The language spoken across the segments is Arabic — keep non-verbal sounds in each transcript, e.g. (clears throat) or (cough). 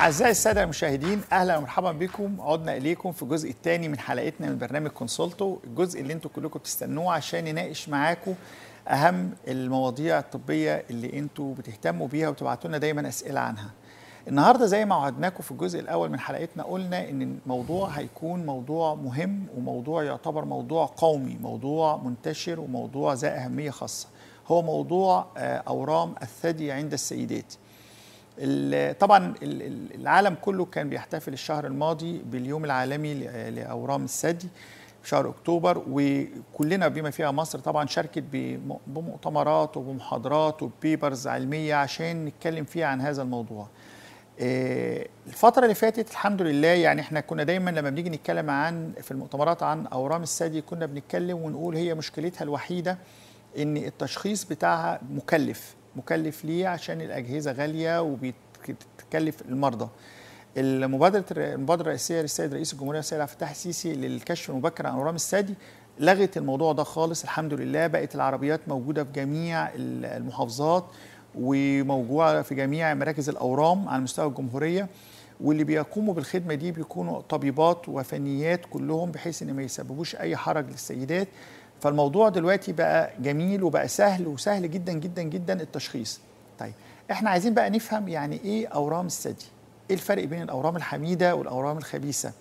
أعزائي السادة المشاهدين أهلا ومرحبا بكم عدنا إليكم في الجزء الثاني من حلقتنا من برنامج كونسولتو الجزء اللي انتوا كلكم بتستنوه عشان نناقش معاكم أهم المواضيع الطبية اللي انتوا بتهتموا بيها وبتبعتوا لنا دايما أسئلة عنها النهارده زي ما وعدناكم في الجزء الاول من حلقتنا قلنا ان الموضوع هيكون موضوع مهم وموضوع يعتبر موضوع قومي موضوع منتشر وموضوع ذا اهميه خاصه هو موضوع آه، اورام الثدي عند السيدات طبعا العالم كله كان بيحتفل الشهر الماضي باليوم العالمي لاورام الثدي في شهر اكتوبر وكلنا بما فيها مصر طبعا شاركت بمؤتمرات وبمحاضرات وبيبرز علميه عشان نتكلم فيها عن هذا الموضوع. آه، الفترة اللي فاتت الحمد لله يعني احنا كنا دايما لما بنيجي نتكلم عن في المؤتمرات عن اورام الثدي كنا بنتكلم ونقول هي مشكلتها الوحيدة ان التشخيص بتاعها مكلف مكلف ليه عشان الاجهزه غاليه وبتكلف المرضى المبادره المبادره الرئيسيه للسيد رئيس الجمهوريه السيد عبد الفتاح السيسي للكشف المبكر عن اورام الثدي لغت الموضوع ده خالص الحمد لله بقت العربيات موجوده في جميع المحافظات وموجوده في جميع مراكز الاورام على مستوى الجمهوريه واللي بيقوموا بالخدمه دي بيكونوا طبيبات وفنيات كلهم بحيث ان ما يسببوش اي حرج للسيدات فالموضوع دلوقتي بقى جميل وبقى سهل وسهل جدا جدا جدا التشخيص طيب احنا عايزين بقى نفهم يعني ايه اورام الثدي ايه الفرق بين الاورام الحميده والاورام الخبيثه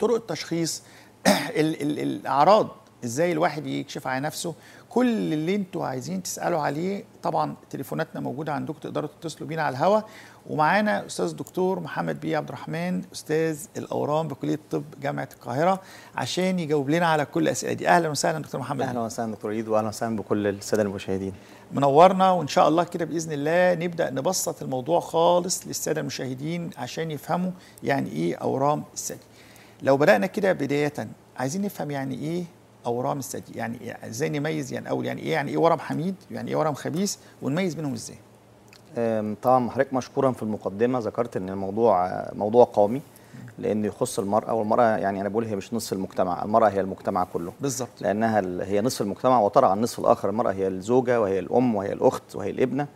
طرق التشخيص (clears throat) ال ال الاعراض ازاي الواحد يكشف على نفسه كل اللي انتوا عايزين تسالوا عليه طبعا تليفوناتنا موجوده عندكم تقدروا تتصلوا بينا على الهوا ومعانا استاذ الدكتور محمد بيه عبد الرحمن استاذ الاورام بكليه الطب جامعه القاهره عشان يجاوب لنا على كل الاسئله دي اهلا وسهلا دكتور محمد اهلا وسهلا دكتور عيد واهلا وسهلا بكل الساده المشاهدين منورنا وان شاء الله كده باذن الله نبدا نبسط الموضوع خالص للساده المشاهدين عشان يفهموا يعني ايه اورام الثدي لو بدانا كده بدايه عايزين نفهم يعني ايه اورام الثدي يعني إيه، ازاي نميز يعني اول يعني ايه يعني ايه ورم حميد يعني ايه ورم خبيث ونميز بينهم ازاي طبعا حضرتك مشكورا في المقدمه ذكرت ان الموضوع آه، موضوع قومي لانه يخص المراه والمراه يعني انا بقول هي مش نصف المجتمع المراه هي المجتمع كله بالظبط لانها هي نصف المجتمع وترى عن النصف الاخر المراه هي الزوجه وهي الام وهي الاخت وهي الابنه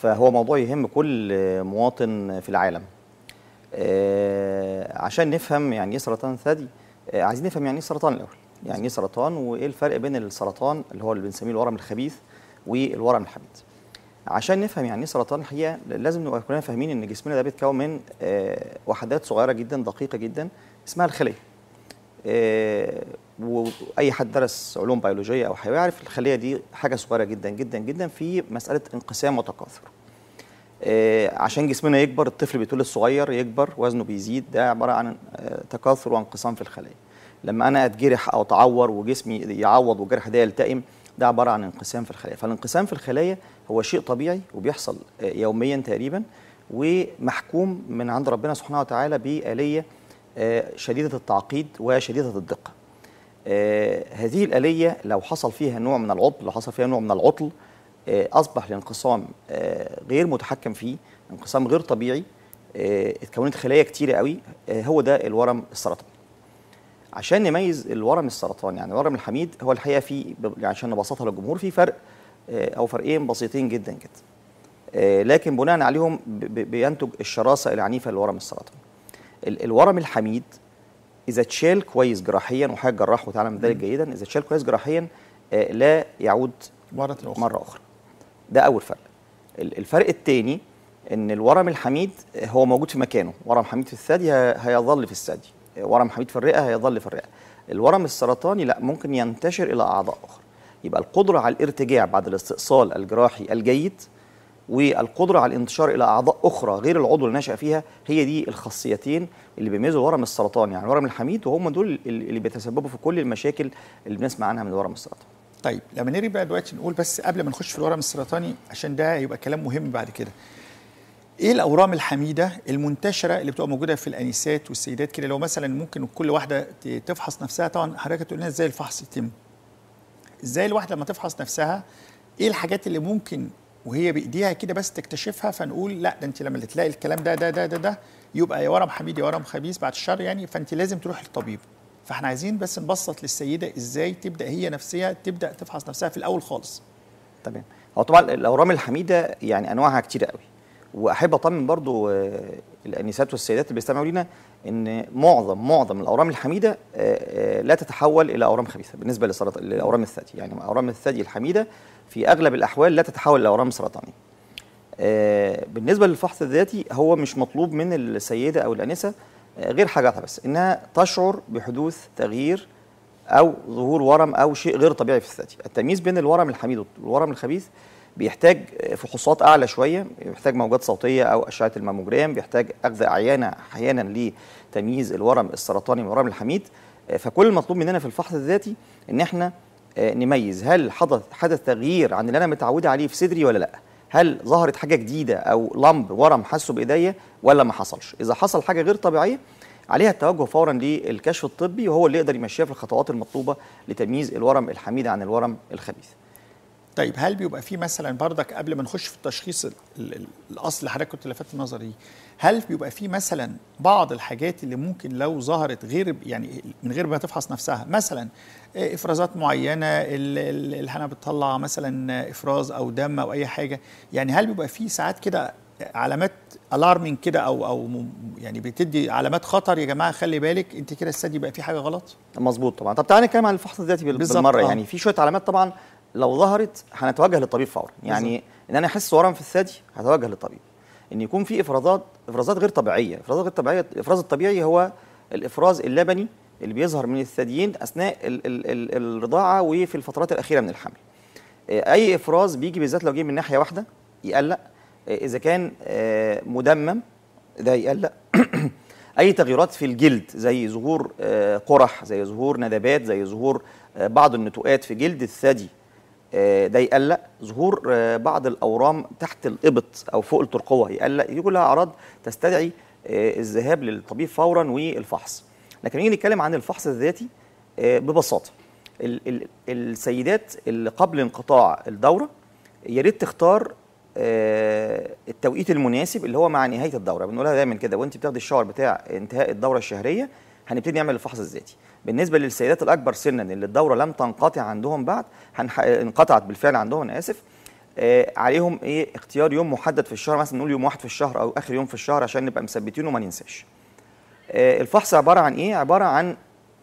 فهو موضوع يهم كل مواطن في العالم آه، عشان نفهم يعني ايه سرطان الثدي آه، عايزين نفهم يعني ايه سرطان الاول يعني ايه سرطان وايه الفرق بين السرطان اللي هو اللي بنسميه الورم الخبيث والورم الحميد عشان نفهم يعني ايه سرطان الحقيقه لازم نبقى كلنا فاهمين ان جسمنا ده بيتكون من آه، وحدات صغيره جدا دقيقه جدا اسمها الخليه آه، واي حد درس علوم بيولوجيه او حيويه يعرف الخليه دي حاجه صغيره جدا جدا جدا في مساله انقسام وتكاثر آه، عشان جسمنا يكبر الطفل بيطول الصغير يكبر وزنه بيزيد ده عباره عن تكاثر وانقسام في الخليه لما انا اتجرح او اتعور وجسمي يعوض والجرح ده يلتئم ده عباره عن انقسام في الخلايا فالانقسام في الخلايا هو شيء طبيعي وبيحصل آه، يوميا تقريبا ومحكوم من عند ربنا سبحانه وتعالى بآلية آه، شديدة التعقيد وشديدة الدقة آه، هذه الآلية لو حصل فيها نوع من العطل لو حصل فيها نوع من العطل أصبح الانقسام غير متحكم فيه انقسام غير طبيعي اتكونت خلايا كتيرة قوي هو ده الورم السرطاني عشان نميز الورم السرطاني يعني ورم الحميد هو الحقيقه في يعني عشان نبسطها للجمهور في فرق آه، او فرقين بسيطين جدا جدا آه، لكن بناء عليهم بينتج الشراسه العنيفه للورم السرطاني الورم الحميد اذا اتشال كويس جراحيا وحاجه جراح وتعلم ذلك جيدا اذا اتشال كويس جراحيا آه، لا يعود مرة أخرى. مرة أخرى ده أول فرق الفرق الثاني ان الورم الحميد هو موجود في مكانه ورم حميد في الثدي هيظل في الثدي ورم حميد في الرئه هيظل في الرئه الورم السرطاني لا ممكن ينتشر الى اعضاء اخرى يبقى القدره على الارتجاع بعد الاستئصال الجراحي الجيد والقدره على الانتشار الى اعضاء اخرى غير العضو اللي نشا فيها هي دي الخاصيتين اللي بيميزوا ورم السرطان يعني ورم الحميد وهم دول اللي بيتسببوا في كل المشاكل اللي بنسمع عنها من ورم السرطان طيب لما نيجي بقى دلوقتي نقول بس قبل ما نخش في الورم السرطاني عشان ده يبقى كلام مهم بعد كده ايه الاورام الحميده المنتشره اللي بتبقى موجوده في الانسات والسيدات كده لو مثلا ممكن كل واحده تفحص نفسها طبعا حضرتك تقول لنا ازاي الفحص يتم ازاي الواحده لما تفحص نفسها ايه الحاجات اللي ممكن وهي بايديها كده بس تكتشفها فنقول لا ده انت لما تلاقي الكلام ده ده ده ده, ده يبقى يا ورم حميد يا ورم خبيث بعد الشر يعني فانت لازم تروح للطبيب فاحنا عايزين بس نبسط للسيده ازاي تبدا هي نفسها تبدا تفحص نفسها في الاول خالص تمام هو طبعا الاورام الحميده يعني انواعها كتير قوي واحب اطمن برضو آه، الانسات والسيدات اللي بيستمعوا لينا ان معظم معظم الاورام الحميده آه، آه، لا تتحول الى اورام خبيثه بالنسبه لسرطان الاورام الثدي يعني اورام الثدي الحميده في اغلب الاحوال لا تتحول الى اورام سرطانيه بالنسبه للفحص الذاتي هو مش مطلوب من السيده او الانسه غير حاجاتها بس انها تشعر بحدوث تغيير او ظهور ورم او شيء غير طبيعي في الثدي التمييز بين الورم الحميد والورم الخبيث بيحتاج فحوصات اعلى شويه بيحتاج موجات صوتيه او اشعه الماموجرام بيحتاج اخذ اعيانه احيانا لتمييز الورم السرطاني من ورم الحميد آه، فكل المطلوب مننا في الفحص الذاتي ان احنا آه، نميز هل حدث حدث تغيير عن اللي انا متعوده عليه في صدري ولا لا هل ظهرت حاجه جديده او لمب ورم حاسه بايديا ولا ما حصلش اذا حصل حاجه غير طبيعيه عليها التوجه فورا للكشف الطبي وهو اللي يقدر يمشيها في الخطوات المطلوبه لتمييز الورم الحميد عن الورم الخبيث طيب هل بيبقى في مثلا بردك قبل ما نخش في التشخيص الاصل اللي حضرتك كنت لفت نظري هل بيبقى في مثلا بعض الحاجات اللي ممكن لو ظهرت غير يعني من غير ما تفحص نفسها مثلا آه، افرازات معينه اللي احنا بتطلع مثلا افراز او دم او اي حاجه يعني هل بيبقى في ساعات كده علامات الارمنج كده او او يعني بتدي علامات خطر يا جماعه خلي بالك انت كده السادي بقى في حاجه غلط مظبوط طبعا طب تعالى نتكلم عن الفحص الذاتي بالمره آه. يعني في شويه علامات طبعا لو ظهرت هنتوجه للطبيب فورا يعني ان انا احس ورم في الثدي هتوجه للطبيب ان يكون في افرازات افرازات غير طبيعيه افرازات غير طبيعيه الافراز الطبيعي هو الافراز اللبني اللي بيظهر من الثديين اثناء ال ال ال الرضاعه وفي الفترات الاخيره من الحمل آه، اي افراز بيجي بالذات لو جه من ناحيه واحده يقلق آه، اذا كان آه، مدمم ده يقلق (clears throat) اي تغيرات في الجلد زي ظهور قرح زي ظهور ندبات زي ظهور بعض النتوءات في جلد الثدي آه، ده يقلق ظهور آه، بعض الاورام تحت الابط او فوق الترقوه يقلق يجي لها اعراض تستدعي آه، الذهاب للطبيب فورا والفحص لكن نيجي نتكلم عن الفحص الذاتي ببساطه السيدات اللي قبل انقطاع الدوره يا ريت تختار التوقيت المناسب اللي هو مع نهايه الدوره بنقولها دايما كده وانت بتاخدي الشاور بتاع انتهاء الدوره الشهريه هنبتدي نعمل الفحص الذاتي بالنسبه للسيدات الاكبر سنا اللي الدوره لم تنقطع عندهم بعد هنح... انقطعت بالفعل عندهم انا اسف آه عليهم ايه اختيار يوم محدد في الشهر مثلا نقول يوم واحد في الشهر او اخر يوم في الشهر عشان نبقى مثبتينه وما ننساش آه الفحص عباره عن ايه عباره عن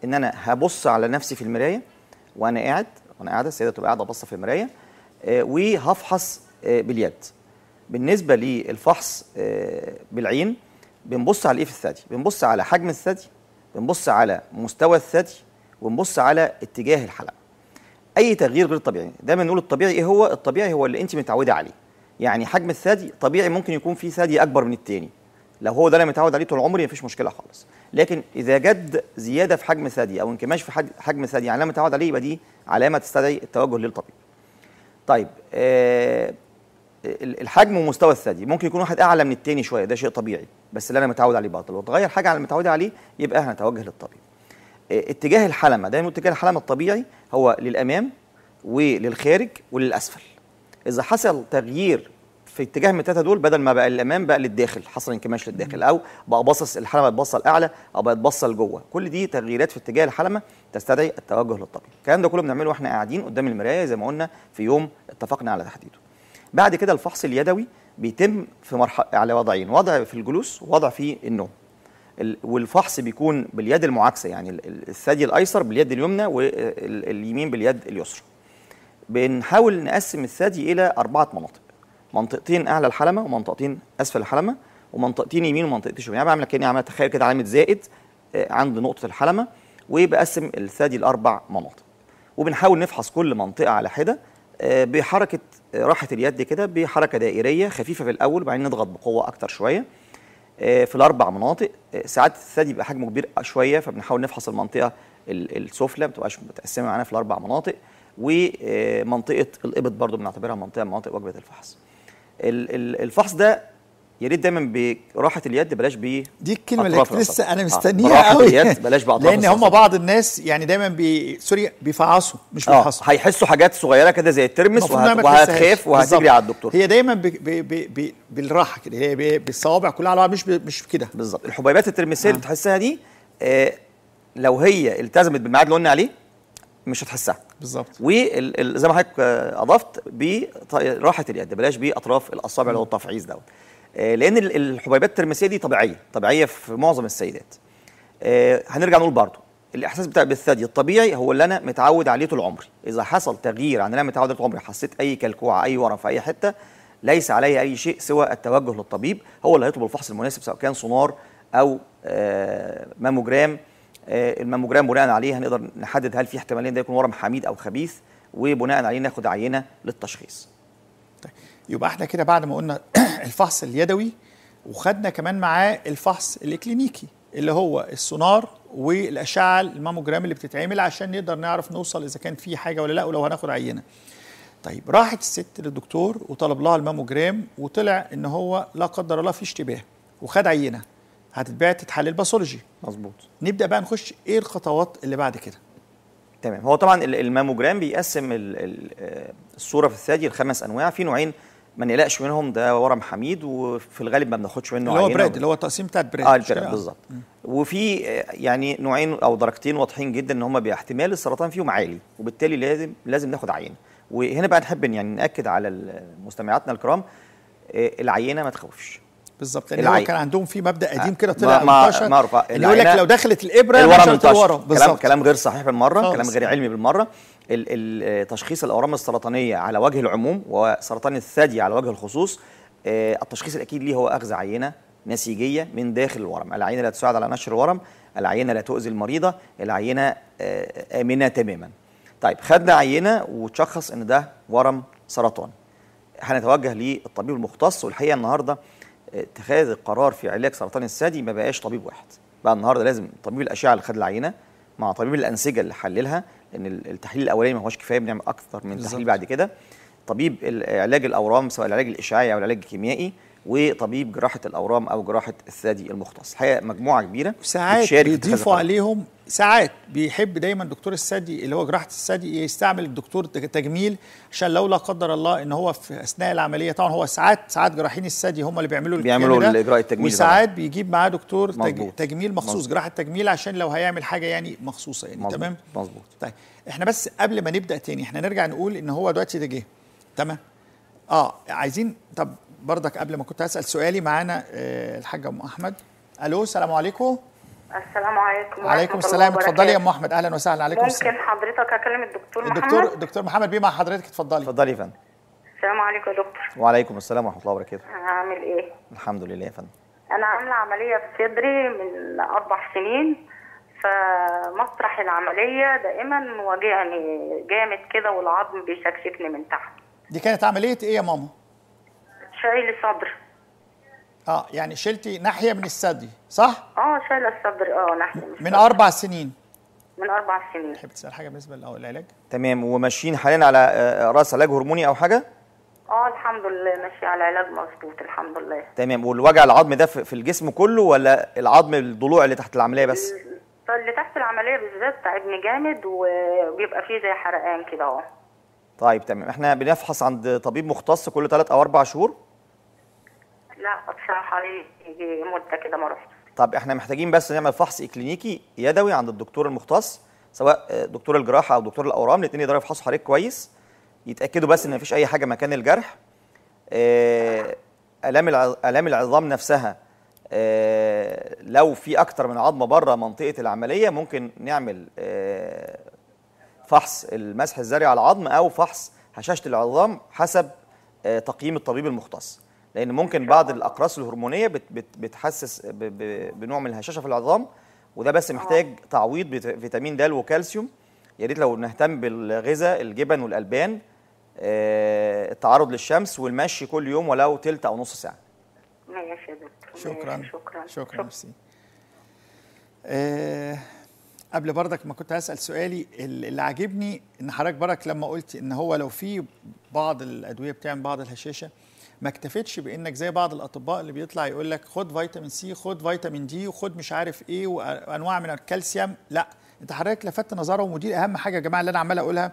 ان انا هبص على نفسي في المرايه وانا قاعد وانا قاعده السيده تبقى قاعده باصه في المرايه آه وهفحص آه باليد بالنسبه للفحص آه بالعين بنبص على ايه في الثدي بنبص على حجم الثدي بنبص على مستوى الثدي ونبص على اتجاه الحلقه اي تغيير غير طبيعي دايما نقول الطبيعي ايه هو الطبيعي هو اللي انت متعوده عليه يعني حجم الثدي طبيعي ممكن يكون في ثدي اكبر من التاني لو هو ده انا متعود عليه طول عمري مفيش مشكله خالص لكن اذا جد زياده في حجم الثدي او انكماش في حجم الثدي يعني انا متعود عليه يبقى دي علامه تستدعي التوجه للطبيب طيب آه الحجم ومستوى الثدي ممكن يكون واحد اعلى من التاني شويه ده شيء طبيعي بس اللي انا متعود عليه باطل وتغير حاجه على اللي متعود عليه يبقى هنتوجه للطبيب آه، اتجاه الحلمه دايما اتجاه الحلمه الطبيعي هو للامام وللخارج وللاسفل اذا حصل تغيير في اتجاه من الثلاثه دول بدل ما بقى للامام بقى للداخل حصل انكماش للداخل او بقى باصص الحلمه بتبص لاعلى او بقت باصه لجوه كل دي تغييرات في اتجاه الحلمه تستدعي التوجه للطبيب الكلام ده كله بنعمله واحنا قاعدين قدام المرايه زي ما قلنا في يوم اتفقنا على تحديده بعد كده الفحص اليدوي بيتم في مرحله على وضعين وضع في الجلوس ووضع في النوم والفحص بيكون باليد المعاكسه يعني الثدي الايسر باليد اليمنى واليمين باليد اليسرى بنحاول نقسم الثدي الى اربعه مناطق منطقتين اعلى الحلمه ومنطقتين اسفل الحلمه ومنطقتين يمين ومنطقتين شمال يعني بعمل كاني عملت تخيل كده علامه زائد آه، عند نقطه الحلمه وبقسم الثدي لاربع مناطق وبنحاول نفحص كل منطقه على حده آه، بحركه راحت اليد كده بحركه دائريه خفيفه في الاول وبعدين نضغط بقوه اكتر شويه آه، في الاربع مناطق آه، ساعات الثدي بيبقى حجمه كبير شويه فبنحاول نفحص المنطقه السفلى ما بتبقاش متقسمه معانا في الاربع مناطق ومنطقه آه، الابط برضو بنعتبرها منطقه من مناطق وجبه الفحص الفحص ده يا ريت دايما براحه اليد بلاش ب دي الكلمه اللي لسه انا آه. مستنيها آه قوي اليد بلاش باطراف لان هم بعض الناس يعني دايما بي سوري بيفعصوا مش آه بيفحصوا هيحسوا حاجات صغيره كده زي الترمس وهتخاف وهتجري على الدكتور هي دايما بي بي بي بالراحه كده هي بالصوابع كلها على مش مش كده بالظبط الحبيبات الترمسيه آه. اللي بتحسها دي آه لو هي التزمت بالميعاد اللي قلنا عليه مش هتحسها بالظبط وزي ما حضرتك آه، اضفت براحه اليد بلاش باطراف الاصابع اللي هو التفعيص دوت آه، لان الحبيبات الترمسيه دي طبيعيه طبيعيه في معظم السيدات آه، هنرجع نقول برضه الاحساس بتاع بالثدي الطبيعي هو اللي انا متعود عليه طول عمري اذا حصل تغيير عن اللي انا متعود عليه طول عمري حسيت اي كلكوعه اي ورم في اي حته ليس علي اي شيء سوى التوجه للطبيب هو اللي هيطلب الفحص المناسب سواء كان سونار او آه، ماموجرام الماموجرام بناء عليه هنقدر نحدد هل في ان ده يكون ورم حميد او خبيث وبناء عليه ناخد عينه للتشخيص يبقى احنا كده بعد ما قلنا (clears throat) الفحص اليدوي وخدنا كمان معاه الفحص الاكلينيكي اللي هو السونار والاشعه الماموجرام اللي بتتعمل عشان نقدر نعرف نوصل اذا كان في حاجه ولا لا ولو هناخد عينه طيب راحت الست للدكتور وطلب لها الماموجرام وطلع ان هو لا قدر الله في اشتباه وخد عينه هتتباع تتحلل باثولوجي مظبوط نبدا بقى نخش ايه الخطوات اللي بعد كده تمام هو طبعا الماموجرام بيقسم آه، الصوره في الثدي لخمس انواع في نوعين ما نقلقش منهم ده ورم حميد وفي الغالب ما بناخدش منه اللي هو براد اللي هو التقسيم بتاع البراد اه البراد بالظبط وفي آه، يعني نوعين او درجتين واضحين جدا ان هم احتمال السرطان فيهم عالي وبالتالي لازم لازم ناخد عينه وهنا بقى نحب يعني ناكد على مستمعاتنا الكرام آه، العينه ما تخوفش بالظبط لان هو كان عندهم في مبدا آه، قديم كده طلع انتشر اللي يقول لك لو دخلت الابره الورم انتشر كلام, كلام غير صحيح بالمره كلام غير علمي بالمره آه، تشخيص الاورام السرطانيه على وجه العموم وسرطان الثدي على وجه الخصوص آه، التشخيص الاكيد ليه هو اخذ عينه نسيجيه من داخل الورم العينه لا تساعد على نشر الورم العينه لا تؤذي المريضه العينه آه، امنه تماما طيب خدنا عينه وتشخص ان ده ورم سرطان هنتوجه للطبيب المختص والحقيقه النهارده اتخاذ القرار في علاج سرطان الثدي ما بقاش طبيب واحد بقى النهارده لازم طبيب الاشعه اللي خد العينه مع طبيب الانسجه اللي حللها ان التحليل الاولاني ما هوش كفايه بنعمل اكثر من تحليل بعد كده طبيب علاج الاورام سواء العلاج الاشعاعي او العلاج الكيميائي وطبيب جراحه الاورام او جراحه الثدي المختص الحقيقه مجموعه كبيره ساعات بيضيفوا عليهم ساعات بيحب دايما دكتور الثدي اللي هو جراحه الثدي يستعمل الدكتور تجميل عشان لو لا قدر الله ان هو في اثناء العمليه طبعا هو ساعات ساعات جراحين الثدي هم اللي بيعملوا بيعملوا الاجراء التجميل وساعات بيجيب معاه دكتور مزبوط. تجميل مخصوص مزبوط. جراحه تجميل عشان لو هيعمل حاجه يعني مخصوصه يعني مزبوط. تمام مظبوط طيب احنا بس قبل ما نبدا تاني احنا نرجع نقول ان هو دلوقتي ده جه تمام اه عايزين طب برضك قبل ما كنت هسال سؤالي معانا آه، الحاجه ام احمد الو السلام عليكم السلام عليكم عليكم السلام اتفضلي يا ام احمد اهلا وسهلا عليكم ممكن السلام. حضرتك اكلم الدكتور, محمد الدكتور دكتور محمد بيه مع حضرتك اتفضلي اتفضلي يا فندم السلام عليكم يا دكتور وعليكم السلام ورحمه الله وبركاته عامل ايه الحمد لله يا فندم انا عامله عمليه في صدري من اربع سنين فمسرح العمليه دائما واجعني جامد كده والعظم بيشكشكني من تحت دي كانت عمليه ايه يا ماما شايل صدر اه يعني شلتي ناحيه من الثدي صح؟ اه شايله الصدر اه ناحيه من, من اربع سنين من اربع سنين تحب تسال حاجه بالنسبه للعلاج؟ تمام وماشيين حاليا على آه، آه، راس علاج هرموني او حاجه؟ اه الحمد لله ماشي على علاج مظبوط الحمد لله تمام والوجع العظم ده في الجسم كله ولا العظم الضلوع اللي تحت العمليه بس؟ اللي تحت العمليه بالذات تعبني جامد وبيبقى فيه زي حرقان كده اه طيب تمام احنا بنفحص عند طبيب مختص كل ثلاث او اربع شهور لا بصراحه يجي مده كده ما رحتش طب احنا محتاجين بس نعمل فحص اكلينيكي يدوي عند الدكتور المختص سواء دكتور الجراحه او دكتور الاورام الاثنين يقدروا يفحصوا حضرتك كويس يتاكدوا بس ان مفيش اي حاجه مكان الجرح آه، الام الام العظام نفسها آه، لو في اكتر من عظمه بره منطقه العمليه ممكن نعمل آه، فحص المسح الذري على العظم او فحص هشاشه العظام حسب تقييم الطبيب المختص لان ممكن بعض الاقراص الهرمونيه بت بت بتحسس ب ب بنوع من الهشاشه في العظام وده بس آه. محتاج تعويض بفيتامين د وكالسيوم يا ريت لو نهتم بالغذاء الجبن والالبان آه التعرض للشمس والمشي كل يوم ولو تلت او نص ساعه ماشي شكرا شكرا شكرا ميرسي آه قبل بردك ما كنت هسال سؤالي اللي عاجبني ان حضرتك بردك لما قلت ان هو لو في بعض الادويه بتعمل بعض الهشاشه ما اكتفتش بانك زي بعض الاطباء اللي بيطلع يقول لك خد فيتامين سي خد فيتامين دي وخد مش عارف ايه وانواع من الكالسيوم لا انت حضرتك لفتت نظره ودي اهم حاجه يا جماعه اللي انا عمال اقولها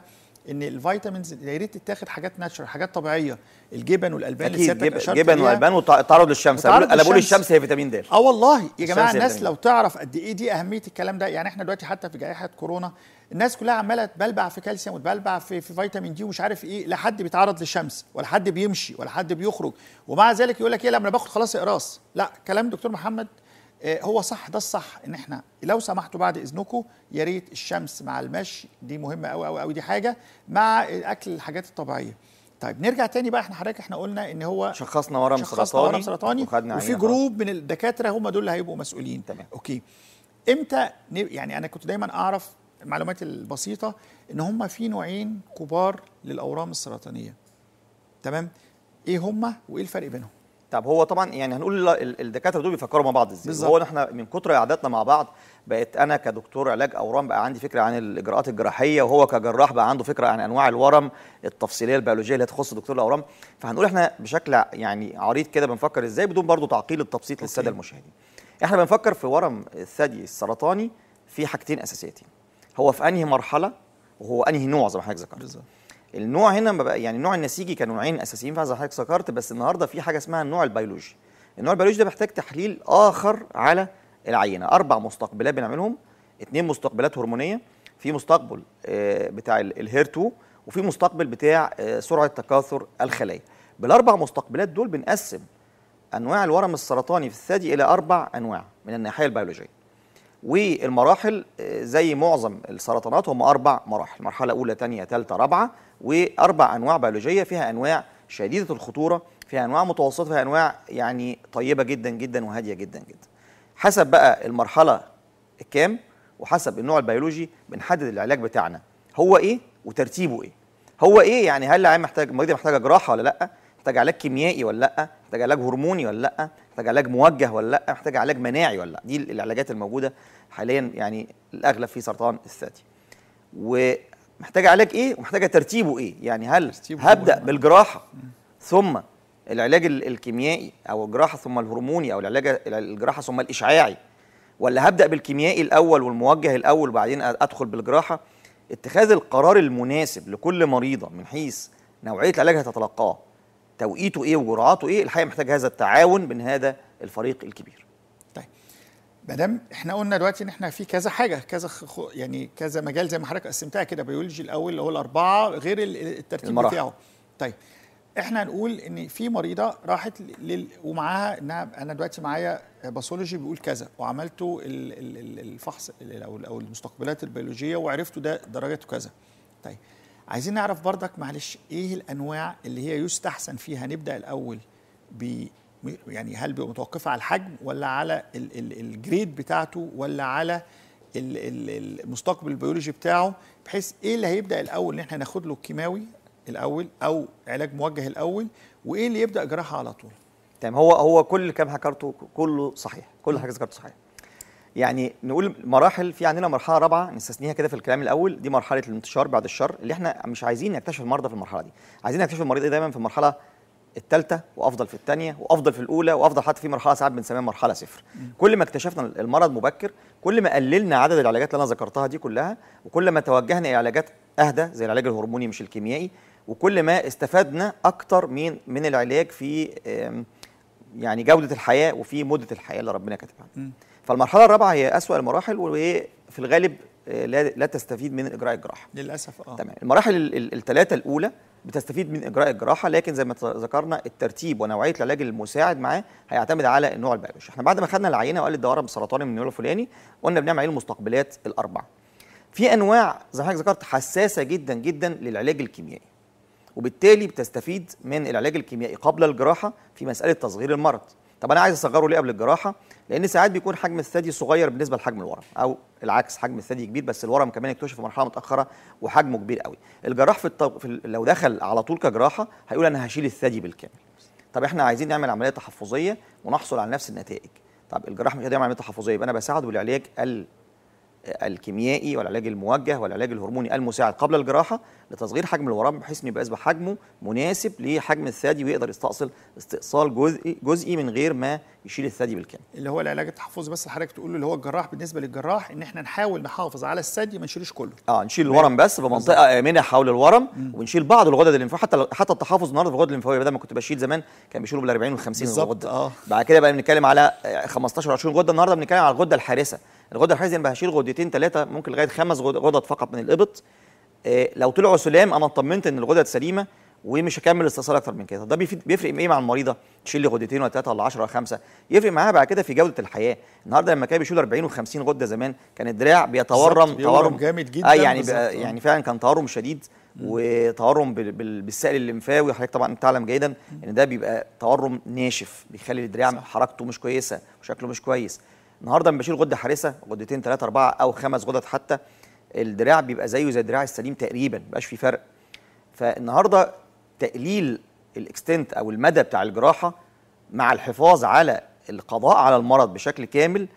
ان الفيتامينز يا ريت تتاخد حاجات ناتشورال حاجات طبيعيه الجبن والالبان اللي جب جبن والالبان وتعرض للشمس انا بقول الشمس هي فيتامين د اه والله يا جماعه الناس لو تعرف قد ايه دي اهميه الكلام ده يعني احنا دلوقتي حتى في جائحه كورونا الناس كلها عماله تبلبع في كالسيوم وتبلبع في, في فيتامين دي ومش عارف ايه لا حد بيتعرض للشمس ولا حد بيمشي ولا حد بيخرج ومع ذلك يقول لك ايه لما باخد خلاص اقراص لا كلام دكتور محمد آه، هو صح ده الصح ان احنا لو سمحتوا بعد اذنكم يا ريت الشمس مع المشي دي مهمه قوي قوي قوي دي حاجه مع اكل الحاجات الطبيعيه طيب نرجع تاني بقى احنا حضرتك احنا قلنا ان هو شخصنا ورم سرطاني ورم سرطاني وفي جروب من الدكاتره هم دول اللي هيبقوا مسؤولين تمام اوكي امتى يعني انا كنت دايما اعرف المعلومات البسيطه ان هما في نوعين كبار للاورام السرطانيه تمام ايه هما وايه الفرق بينهم طب هو طبعا يعني هنقول الدكاتره دول بيفكروا مع بعض ازاي بالظبط هو احنا من كتر قعدتنا مع بعض بقت انا كدكتور علاج اورام بقى عندي فكره عن الاجراءات الجراحيه وهو كجراح بقى عنده فكره عن انواع الورم التفصيليه البيولوجيه اللي تخص دكتور الاورام فهنقول احنا بشكل يعني عريض كده بنفكر ازاي بدون برضو تعقيد التبسيط للساده المشاهدين احنا بنفكر في ورم الثدي السرطاني في حاجتين اساسيتين هو في انهي مرحله وهو انهي نوع زي ما حضرتك ذكرت بالظبط النوع هنا بقى يعني النوع النسيجي كانوا نوعين اساسيين فعلا زي ما حضرتك ذكرت بس النهارده في حاجه اسمها النوع البيولوجي النوع البيولوجي ده بيحتاج تحليل اخر على العينه اربع مستقبلات بنعملهم اثنين مستقبلات هرمونيه في مستقبل آه، بتاع الهير 2 e وفي مستقبل بتاع آه، سرعه تكاثر الخلايا بالاربع مستقبلات دول بنقسم انواع الورم السرطاني في الثدي الى اربع انواع من الناحيه البيولوجيه والمراحل آه، زي معظم السرطانات هم أربع مراحل مرحلة أولى تانية تالتة رابعة وأربع أنواع بيولوجية فيها أنواع شديدة الخطورة فيها أنواع متوسطة فيها أنواع يعني طيبة جدا جدا وهادية جدا جدا حسب بقى المرحلة الكام وحسب النوع البيولوجي بنحدد العلاج بتاعنا هو إيه وترتيبه إيه هو إيه يعني هل العيان محتاج المريض محتاج جراحة ولا لأ محتاج علاج كيميائي ولا لأ محتاج علاج هرموني ولا لأ محتاج علاج موجه ولا لا محتاج علاج مناعي ولا لا دي العلاجات الموجوده حاليا يعني الاغلب في سرطان الثدي ومحتاج علاج ايه ومحتاجه ترتيبه ايه يعني هل هبدا بالجراحه ثم العلاج الكيميائي او الجراحه ثم الهرموني او العلاج الجراحه ثم الاشعاعي ولا هبدا بالكيميائي الاول والموجه الاول وبعدين ادخل بالجراحه اتخاذ القرار المناسب لكل مريضه من حيث نوعيه العلاج هتتلقاه توقيته ايه وجرعاته ايه الحقيقه محتاج هذا التعاون من هذا الفريق الكبير طيب ما دام احنا قلنا دلوقتي ان احنا في كذا حاجه كذا خو يعني كذا مجال زي ما حضرتك قسمتها كده بيولوجي الاول اللي هو الاربعه غير الترتيب المراحل. بتاعه طيب احنا هنقول ان في مريضه راحت لل... ومعاها انها انا دلوقتي معايا باثولوجي بيقول كذا وعملته الفحص او المستقبلات البيولوجيه وعرفته ده درجته كذا طيب عايزين نعرف برضك معلش ايه الانواع اللي هي يستحسن فيها نبدا الاول ب يعني هل بيبقى متوقفه على الحجم ولا على الجريد بتاعته ولا على المستقبل البيولوجي بتاعه بحيث ايه اللي هيبدا الاول ان احنا ناخد له الكيماوي الاول او علاج موجه الاول وايه اللي يبدا جراحه على طول تمام هو هو كل اللي حكرته كله صحيح كل حاجه ذكرته صحيح يعني نقول مراحل في عندنا مرحله رابعه نستثنيها كده في الكلام الاول دي مرحله الانتشار بعد الشر اللي احنا مش عايزين نكتشف المرضى في المرحله دي عايزين نكتشف المريض دايما في المرحله الثالثه وافضل في الثانيه وافضل في الاولى وافضل حتى في مرحله ساعات بنسميها مرحله صفر كل ما اكتشفنا المرض مبكر كل ما قللنا عدد العلاجات اللي انا ذكرتها دي كلها وكل ما توجهنا الى علاجات اهدى زي العلاج الهرموني مش الكيميائي وكل ما استفدنا اكتر من من العلاج في يعني جوده الحياه وفي مده الحياه اللي ربنا كاتبها فالمرحله الرابعه هي اسوا المراحل وفي الغالب آه، لا تستفيد من اجراء الجراحه للاسف اه تمام المراحل الثلاثه الاولى بتستفيد من اجراء الجراحه لكن زي ما ذكرنا الترتيب ونوعيه العلاج المساعد معاه هيعتمد على النوع البيولوجي احنا بعد ما خدنا العينه وقال الدوره بسرطان من النوع الفلاني قلنا بنعمل ايه المستقبلات الاربعه في انواع زي ما ذكرت حساسه جدا جدا للعلاج الكيميائي وبالتالي بتستفيد من العلاج الكيميائي قبل الجراحه في مساله تصغير المرض طب انا عايز اصغره ليه قبل الجراحه لان ساعات بيكون حجم الثدي صغير بالنسبه لحجم الورم او العكس حجم الثدي كبير بس الورم كمان اكتشف في مرحله متاخره وحجمه كبير قوي الجراح في, الطب... في لو دخل على طول كجراحه هيقول انا هشيل الثدي بالكامل طب احنا عايزين نعمل عمليه تحفظيه ونحصل على نفس النتائج طب الجراح مش هيعمل عمليه تحفظيه يبقى انا بساعده بالعلاج الكيميائي والعلاج الموجه والعلاج الهرموني المساعد قبل الجراحه لتصغير حجم الورم بحيث انه يبقى حجمه مناسب لحجم الثدي ويقدر يستأصل استئصال جزئي جزئي من غير ما يشيل الثدي بالكامل. اللي هو العلاج التحفظي بس حضرتك تقول اللي هو الجراح بالنسبه للجراح ان احنا نحاول نحافظ على الثدي ما نشيلش كله. اه نشيل الورم بس بمنطقه امنه حول الورم مم. ونشيل بعض الغدد الليمفاويه حتى حتى التحفظ النهارده في الغدد الليمفاويه بدل ما كنت بشيل زمان كان بيشيلوا بال 40 وال 50 غده. اه بعد كده بقى بنتكلم على 15 و 20 غده النهارده بنتكلم على الغده الحارسه الغده دي انا هشيل غدتين ثلاثه ممكن لغايه خمس غدد فقط من الابط إيه لو طلعوا سلام انا اطمنت ان الغدد سليمه ومش هكمل استئصال اكتر من كده ده بيفرق ايه مع المريضه تشيل لي غدتين ولا ثلاثه ولا 10 ولا خمسه يفرق معاها بعد كده في جوده الحياه النهارده لما كان بيشيل 40 و50 غده زمان كان الدراع بيتورم تورم جامد جدا آه يعني يعني فعلا كان تورم شديد وتورم بالسائل الليمفاوي حضرتك طبعا تعلم جيدا ان ده بيبقى تورم ناشف بيخلي الدراع حركته مش كويسه وشكله مش كويس النهارده لما بشيل غده حارسه غدتين ثلاثه اربعه او خمس غدد حتى الدراع بيبقى زيه زي الدراع السليم تقريبا ما بقاش في فرق فالنهارده تقليل الاكستنت او المدى بتاع الجراحه مع الحفاظ على القضاء على المرض بشكل كامل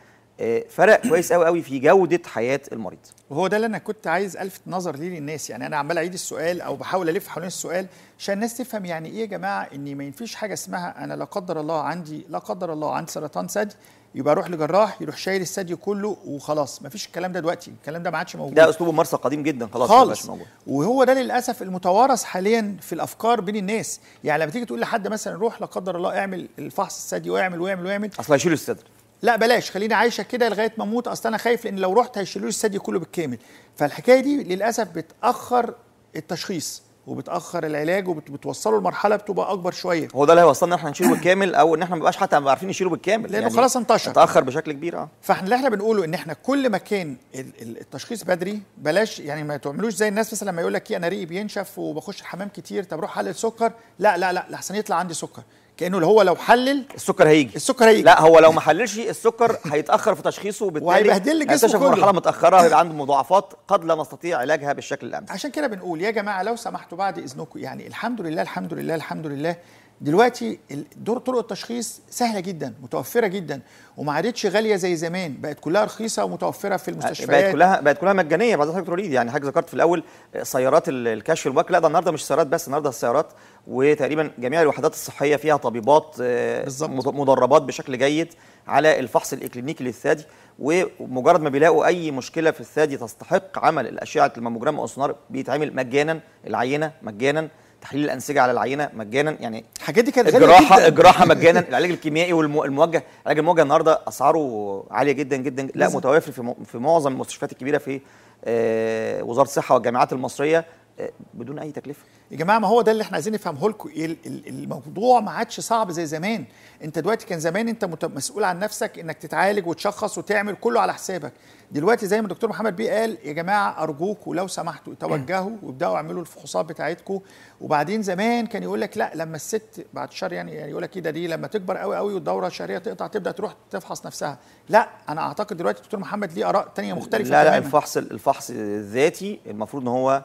آه، فرق كويس قوي قوي في جوده حياه المريض وهو ده اللي انا كنت عايز الفت نظر ليه للناس يعني انا عمال اعيد السؤال او بحاول الف حوالين السؤال عشان الناس تفهم يعني ايه يا جماعه ان ما ينفيش حاجه اسمها انا لا قدر الله عندي لا قدر الله عندي سرطان ثدي يبقى اروح لجراح يروح شايل الثدي كله وخلاص مفيش الكلام ده دلوقتي الكلام ده ما عادش موجود ده اسلوب الممارسه قديم جدا خلاص خالص موجود وهو ده للاسف المتوارث حاليا في الافكار بين الناس يعني لما تيجي تقول لحد مثلا روح لا قدر الله اعمل الفحص الثدي واعمل واعمل واعمل اصل هيشيلوا الصدر لا بلاش خليني عايشه كده لغايه ما اموت اصل انا خايف لان لو رحت هيشيلوا لي الثدي كله بالكامل فالحكايه دي للاسف بتاخر التشخيص وبتاخر العلاج وبتوصله لمرحله بتبقى اكبر شويه هو ده اللي هيوصلنا احنا نشيله بالكامل او ان احنا ما حتى عارفين نشيله بالكامل لانه يعني خلاص انتشر اتاخر بشكل كبير اه فاحنا اللي احنا بنقوله ان احنا كل ما كان التشخيص بدري بلاش يعني ما تعملوش زي الناس مثلا لما يقول لك إيه، انا ريقي بينشف وبخش الحمام كتير طب روح حلل سكر لا لا لا لحسن يطلع عندي سكر كانه هو لو حلل السكر هيجي السكر هيجي لا هو لو ما حللش السكر هيتاخر في تشخيصه وبالتالي وهيبهدل جسمه كله مرحله متاخره هيبقى عنده مضاعفات قد لا نستطيع علاجها بالشكل الامثل عشان كده بنقول يا جماعه لو سمحتوا بعد اذنكم يعني الحمد لله الحمد لله الحمد لله دلوقتي دور طرق التشخيص سهله جدا متوفره جدا وما عادتش غاليه زي زمان بقت كلها رخيصه ومتوفره في المستشفيات بقت كلها بقت كلها مجانيه بعد حضرتك وليد يعني حضرتك ذكرت في الاول آه، سيارات الكشف المبكر لا ده النهارده مش سيارات بس النهارده السيارات وتقريبا جميع الوحدات الصحيه فيها طبيبات آه، بالزبط. مدربات بشكل جيد على الفحص الاكلينيكي للثدي ومجرد ما بيلاقوا اي مشكله في الثدي تستحق عمل الاشعه الماموجرام او السونار بيتعمل مجانا العينه مجانا تحليل الانسجه على العينه مجانا يعني الحاجات دي كانت الجراحه جداً. الجراحه مجانا العلاج الكيميائي والموجه العلاج الموجه النهارده اسعاره عاليه جدا جدا لا متوافر في في معظم المستشفيات الكبيره في آه، وزاره الصحه والجامعات المصريه آه، بدون اي تكلفه يا جماعه ما هو ده اللي احنا عايزين نفهمه لكم إيه الموضوع ما عادش صعب زي زمان انت دلوقتي كان زمان انت مسؤول عن نفسك انك تتعالج وتشخص وتعمل كله على حسابك دلوقتي زي ما الدكتور محمد بيه قال يا جماعه ارجوكم لو سمحتوا توجهوا وابداوا اعملوا الفحوصات بتاعتكم وبعدين زمان كان يقول لك لا لما الست بعد الشر يعني, يعني يقول لك ايه ده دي لما تكبر قوي قوي والدوره الشهريه تقطع تبدا تروح تفحص نفسها لا انا اعتقد دلوقتي الدكتور محمد ليه اراء ثانيه مختلفه لا لا الفحص الفحص الذاتي المفروض ان هو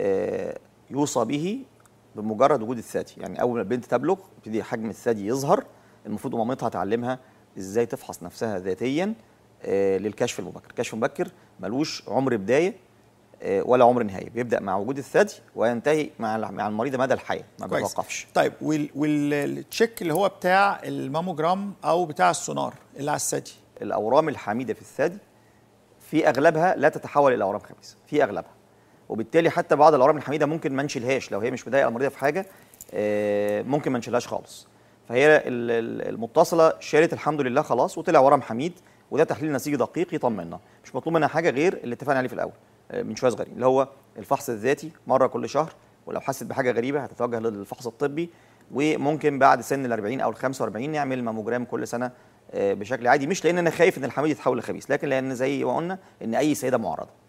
آه، يوصى به بمجرد وجود الثدي يعني اول ما البنت تبلغ يبتدي حجم الثدي يظهر المفروض مامتها تعلمها ازاي تفحص نفسها ذاتيا آه، للكشف المبكر الكشف المبكر ملوش عمر بدايه آه، ولا عمر نهايه بيبدا مع وجود الثدي وينتهي مع مع المريضه مدى الحياه ما بيتوقفش طيب والتشيك اللي هو بتاع الماموجرام او بتاع السونار اللي على الثدي الاورام الحميده في الثدي في اغلبها لا تتحول الى اورام خبيثه في اغلبها وبالتالي حتى بعض الاورام الحميده ممكن ما نشيلهاش لو هي مش مضايقه المريضه في حاجه آه، ممكن ما نشيلهاش خالص فهي المتصله شالت الحمد لله خلاص وطلع ورم حميد وده تحليل نسيجي دقيق يطمنا مش مطلوب منها حاجه غير اللي اتفقنا عليه في الاول آه، من شويه صغيرين اللي هو الفحص الذاتي مره كل شهر ولو حست بحاجه غريبه هتتوجه للفحص الطبي وممكن بعد سن ال 40 او ال 45 نعمل ماموجرام كل سنه آه، بشكل عادي مش لان انا خايف ان الحميد يتحول لخبيث لكن لان زي ما قلنا ان اي سيده معرضه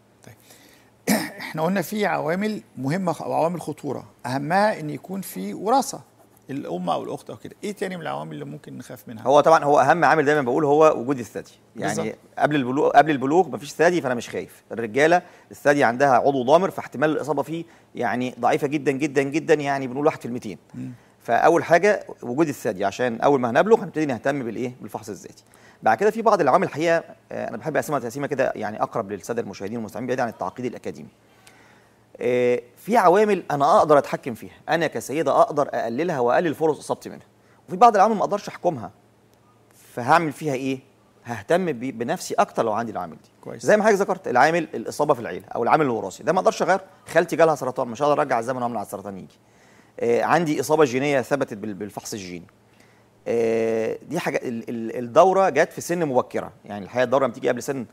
احنا قلنا في عوامل مهمه او عوامل خطوره اهمها ان يكون في وراثه الام او الاخت او كده ايه تاني من العوامل اللي ممكن نخاف منها هو طبعا هو اهم عامل دايما بقول هو وجود الثدي يعني بالزبط. قبل البلوغ قبل البلوغ مفيش ثدي فانا مش خايف الرجاله الثدي عندها عضو ضامر فاحتمال الاصابه فيه يعني ضعيفه جدا جدا جدا يعني بنقول 1 في 200 فاول حاجه وجود الثدي عشان اول ما هنبلغ هنبتدي نهتم بالايه بالفحص الذاتي بعد كده في بعض العوامل الحقيقه آه، انا بحب اقسمها تقسيمه كده يعني اقرب للساده المشاهدين والمستمعين بعيد عن التعقيد الاكاديمي آه، في عوامل انا اقدر اتحكم فيها انا كسيده اقدر اقللها واقلل فرص اصابتي منها وفي بعض العوامل ما اقدرش احكمها فهعمل فيها ايه ههتم بنفسي اكتر لو عندي العامل دي كويس زي ما حضرتك ذكرت العامل الاصابه في العيله او العامل الوراثي ده ما اقدرش اغير خالتي جالها سرطان مش هقدر ارجع الزمن وامنع السرطان يجي آه عندي اصابه جينيه ثبتت بالفحص الجيني آه دي حاجه الدوره جت في سن مبكره يعني الحقيقه الدوره لما تيجي قبل سن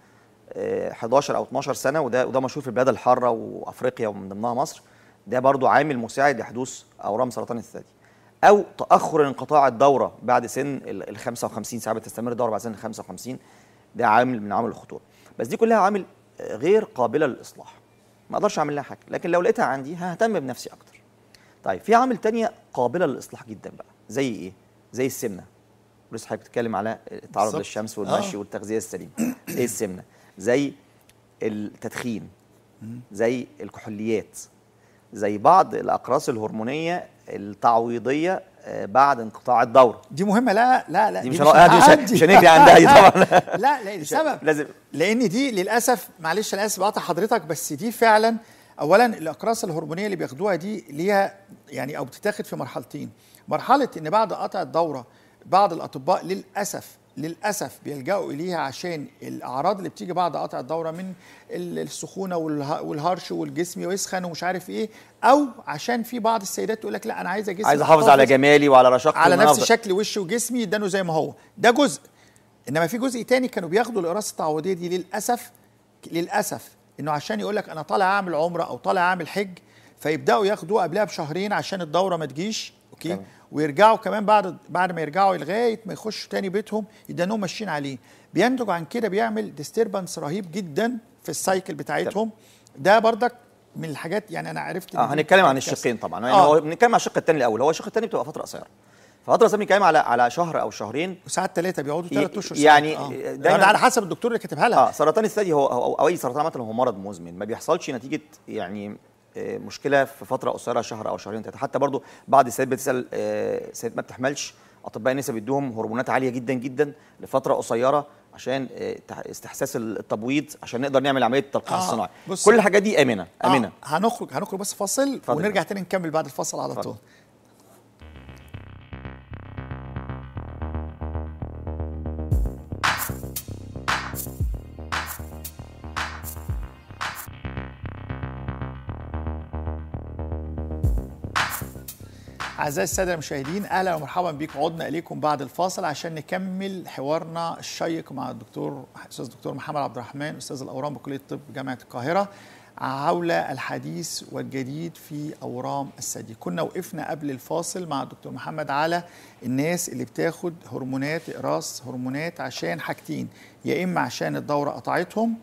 11 او 12 سنه وده وده مشهور في البلاد الحاره وافريقيا ومن ضمنها مصر ده برضه عامل مساعد لحدوث اورام سرطان الثدي او تاخر انقطاع الدوره بعد سن ال 55 ساعات بتستمر الدوره بعد سن ال 55 ده عامل من عوامل الخطوره بس دي كلها عوامل غير قابله للاصلاح ما اقدرش اعمل لها حاجه لكن لو لقيتها عندي ههتم بنفسي اكتر طيب في عامل تانية قابله للاصلاح جدا بقى زي ايه زي السمنه بس حضرتك بتتكلم على التعرض للشمس والمشي آه. والتغذيه السليمه زي السمنه زي التدخين زي الكحوليات زي بعض الاقراص الهرمونيه التعويضيه آه، بعد انقطاع الدوره دي مهمه لا لا لا دي مش مش هنجري آه، عندها دي طبعا (laughs) لا لا لسبب لازم لان دي للاسف معلش انا اسف بقطع حضرتك بس دي فعلا اولا الاقراص الهرمونيه اللي بياخدوها دي ليها يعني او بتتاخد في مرحلتين مرحله ان بعد قطع الدوره بعض الاطباء للاسف للاسف بيلجأوا اليها عشان الاعراض اللي بتيجي بعد قطع الدوره من السخونه والهرش والجسم ويسخن ومش عارف ايه او عشان في بعض السيدات تقول لك لا انا عايزه جسمي عايز احافظ على جمالي وعلى رشاقتي على نفس شكل وشي وجسمي يدانه زي ما هو ده جزء انما في جزء تاني كانوا بياخدوا الاراثه التعويضيه دي للاسف للاسف انه عشان يقول لك انا طالع اعمل عمره او طالع اعمل حج فيبداوا ياخدوه قبلها بشهرين عشان الدوره ما تجيش اوكي ويرجعوا كمان بعد بعد ما يرجعوا لغايه ما يخشوا تاني بيتهم يدانهم ماشيين عليه بينتج عن كده بيعمل ديستربنس رهيب جدا في السايكل بتاعتهم ده بردك من الحاجات يعني انا عرفت اه هنتكلم عن الشقين طبعا يعني آه. هو بنتكلم عن الشق الثاني الاول هو الشق الثاني بتبقى فتره قصيره فتره قصيره بنتكلم على على شهر او شهرين وساعات ثلاثه بيقعدوا ثلاث اشهر يعني آه. دايما على حسب الدكتور اللي كاتبها لها اه سرطان الثدي هو او اي سرطان عامه هو مرض مزمن ما بيحصلش نتيجه يعني آه، مشكله في فتره قصيره شهر او شهرين ثلاثه حتى برضو بعض السيدات بتسال السيدات آه، ما بتحملش اطباء النساء بيدوهم هرمونات عاليه جدا جدا لفتره قصيره عشان آه، استحساس التبويض عشان نقدر نعمل عمليه التلقيح آه الصناعي كل الحاجات دي امنه امنه آه هنخرج هنخرج بس فاصل ونرجع تاني نكمل بعد الفاصل على طول أعزائي السادة المشاهدين أهلا ومرحبا بك عدنا إليكم بعد الفاصل عشان نكمل حوارنا الشيق مع الدكتور أستاذ الدكتور محمد عبد الرحمن أستاذ الأورام بكلية الطب جامعة القاهرة حول الحديث والجديد في أورام الثدي كنا وقفنا قبل الفاصل مع الدكتور محمد على الناس اللي بتاخد هرمونات إقراص هرمونات عشان حاجتين يا إما عشان الدورة قطعتهم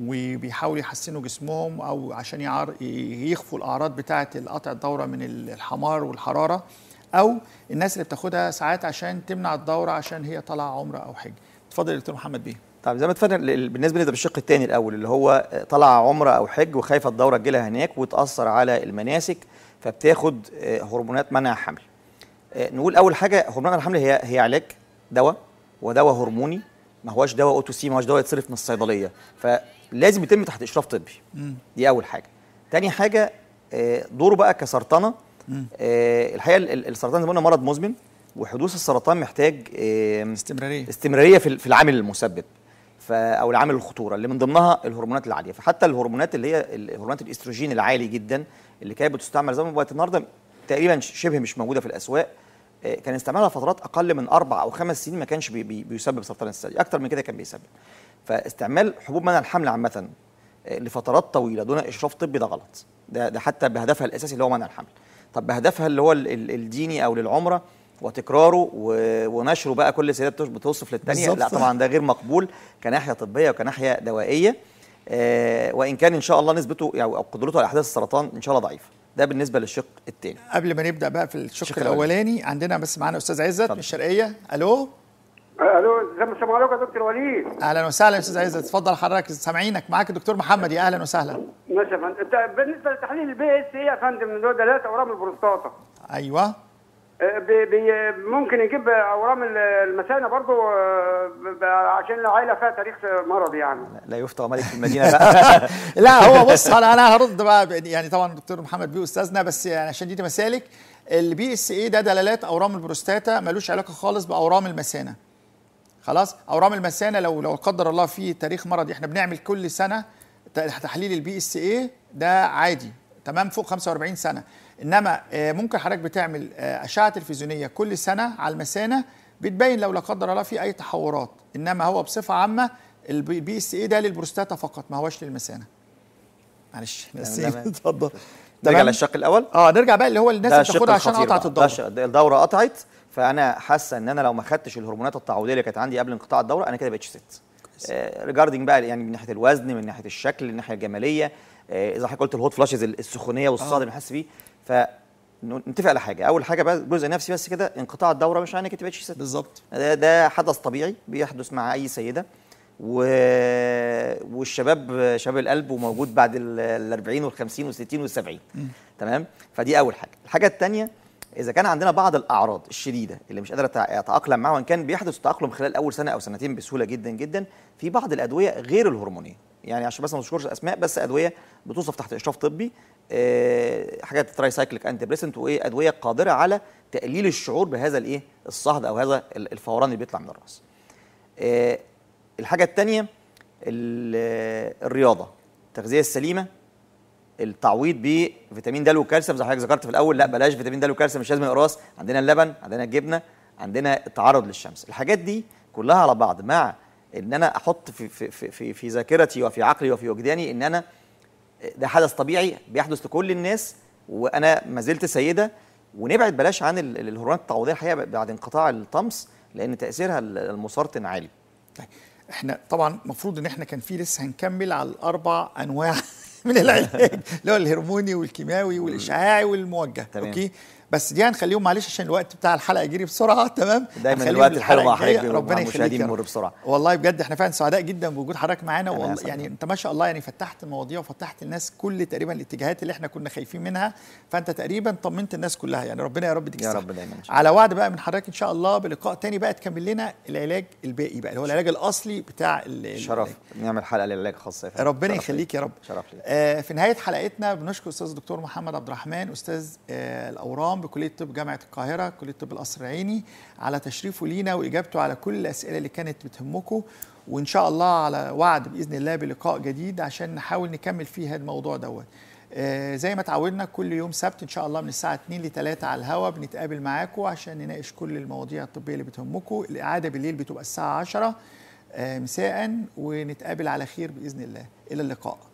وبيحاولوا يحسنوا جسمهم او عشان يعر يخفوا الاعراض بتاعه قطع الدوره من الحمار والحراره او الناس اللي بتاخدها ساعات عشان تمنع الدوره عشان هي طالعه عمره او حج اتفضل دكتور محمد بيه طيب زي ما اتفقنا بالنسبه ده بالشق الثاني الاول اللي هو طلع عمره او حج وخايفه الدوره لها هناك وتاثر على المناسك فبتاخد آه، هرمونات منع حمل آه، نقول اول حاجه هرمونات الحمل هي هي علاج دواء ودواء هرموني ما هوش دواء اوتوسي ما هوش دواء يتصرف من الصيدليه ف لازم يتم تحت اشراف طبي مم. دي اول حاجه تاني حاجه آه، دوره بقى كسرطنه آه، الحقيقه السرطان زي ما قلنا مرض مزمن وحدوث السرطان محتاج آه، استمراريه استمراريه في العامل المسبب او العامل الخطوره اللي من ضمنها الهرمونات العاليه فحتى الهرمونات اللي هي هرمونات الاستروجين العالي جدا اللي كانت بتستعمل زمان وقت النهارده تقريبا شبه مش موجوده في الاسواق كان استعمالها فترات اقل من اربع او خمس سنين ما كانش بي بيسبب سرطان الثدي اكتر من كده كان بيسبب فاستعمال حبوب منع الحمل عامه آه، لفترات طويله دون اشراف طبي ده غلط ده ده حتى بهدفها الاساسي اللي هو منع الحمل طب بهدفها اللي هو الديني او للعمره وتكراره ونشره بقى كل سيده بتوصف للثانيه لا طبعا ده غير مقبول كناحيه طبيه وكناحيه دوائيه آه وان كان ان شاء الله نسبته يعني او قدرته على احداث السرطان ان شاء الله ضعيفه ده بالنسبه للشق الثاني قبل ما نبدا بقى في الشق, الشق الاولاني عندنا بس معانا استاذ عزت من الشرقيه الو الو السلام عليكم يا دكتور وليد اهلا وسهلا يا استاذ عزت اتفضل حضرتك سامعينك معاك الدكتور محمد يا اهلا وسهلا ماشي يا فندم بالنسبه لتحليل البي اس ايه يا فندم اللي هو دلالات اورام البروستاتا ايوه اه، بي بي ممكن يجيب اورام المثانه برضو اه، عشان العائله فيها تاريخ مرضي يعني لا يفتى ملك في المدينه (laughs) بقى لا هو بص انا انا هرد بقى يعني طبعا الدكتور محمد بيه استاذنا بس يعني عشان دي مسالك البي اس اي ده دلالات اورام البروستاتا ملوش علاقه خالص باورام المثانه خلاص اورام المثانه لو لو قدر الله في تاريخ مرضي احنا بنعمل كل سنه تحليل البي اس اي ده عادي تمام فوق 45 سنه انما آه، ممكن حضرتك بتعمل آه، اشعه تلفزيونيه كل سنه على المثانه بتبين لو لا قدر الله في اي تحورات انما هو بصفه عامه البي اس اي ده للبروستاتا فقط ما هوش للمثانه معلش (laughs) اتفضل نرجع للشق الاول اه نرجع بقى اللي هو الناس بتاخدها عشان قطعت الدوره الدوره قطعت فانا حاسه ان انا لو ما خدتش الهرمونات التعويضيه اللي كانت عندي قبل انقطاع الدوره انا كده بقتش ست ريجاردنج آه، بقى يعني من ناحيه الوزن من ناحيه الشكل من ناحيه الجماليه آه، اذا حضرتك قلت الهوت فلاشز السخونيه والصدى آه. اللي بنحس بيه ف نتفق على حاجه اول حاجه بقى جزء نفسي بس كده انقطاع الدوره مش انا كده بقتش ست بالظبط ده, ده حدث طبيعي بيحدث مع اي سيده و... والشباب شباب القلب وموجود بعد ال 40 وال 50 وال 60 وال 70 تمام فدي اول حاجه الحاجه الثانيه اذا كان عندنا بعض الاعراض الشديده اللي مش قادر اتاقلم معاها وان كان بيحدث تاقلم خلال اول سنه او سنتين بسهوله جدا جدا في بعض الادويه غير الهرمونيه يعني عشان بس ما نذكرش اسماء بس ادويه بتوصف تحت اشراف طبي أه حاجات ترايسايكليك انتي بريسنت وايه ادويه قادره على تقليل الشعور بهذا الايه الصهد او هذا الفوران اللي بيطلع من الراس أه الحاجه الثانيه الرياضه التغذيه السليمه التعويض بفيتامين د والكالسيوم زي ما حضرتك ذكرت في الاول لا بلاش فيتامين د والكالسيوم مش لازم اقراص عندنا اللبن عندنا الجبنه عندنا التعرض للشمس الحاجات دي كلها على بعض مع ان انا احط في في في في ذاكرتي وفي عقلي وفي وجداني ان انا ده حدث طبيعي بيحدث لكل الناس وانا ما زلت سيده ونبعد بلاش عن الهرمونات التعويضيه الحقيقه بعد انقطاع الطمس لان تاثيرها المسرطن عالي. طيب احنا طبعا المفروض ان احنا كان في لسه هنكمل على الاربع انواع من العلاج اللي هو الهرموني والكيماوي والاشعاعي والموجه تمام. اوكي بس دي هنخليهم معلش عشان الوقت بتاع الحلقه يجري بسرعه تمام دايما الوقت الحلقه مع حضرتك ربنا يخليك يمر بسرعه والله بجد احنا فعلا سعداء جدا بوجود حضرتك معانا والله يعني انت ما شاء الله يعني فتحت المواضيع وفتحت الناس كل تقريبا الاتجاهات اللي احنا كنا خايفين منها فانت تقريبا طمنت الناس كلها يعني ربنا يا رب يديك يا رب دايما على وعد بقى من حضرتك ان شاء الله بلقاء تاني بقى تكمل لنا العلاج الباقي بقى اللي هو العلاج الاصلي بتاع شرف نعمل حلقه للعلاج الخاص ربنا يخليك يا رب شرف لي. آه في نهايه حلقتنا بنشكر استاذ الدكتور محمد عبد الرحمن استاذ آه الاورام بكليه طب جامعه القاهره كليه طب القصر العيني على تشريفه لينا واجابته على كل الاسئله اللي كانت بتهمكم وان شاء الله على وعد باذن الله بلقاء جديد عشان نحاول نكمل فيه الموضوع دوت آه، زي ما اتعودنا كل يوم سبت ان شاء الله من الساعه 2 ل 3 على الهوا بنتقابل معاكم عشان نناقش كل المواضيع الطبيه اللي بتهمكم الاعاده بالليل بتبقى الساعه 10 آه، مساء ونتقابل على خير باذن الله الى اللقاء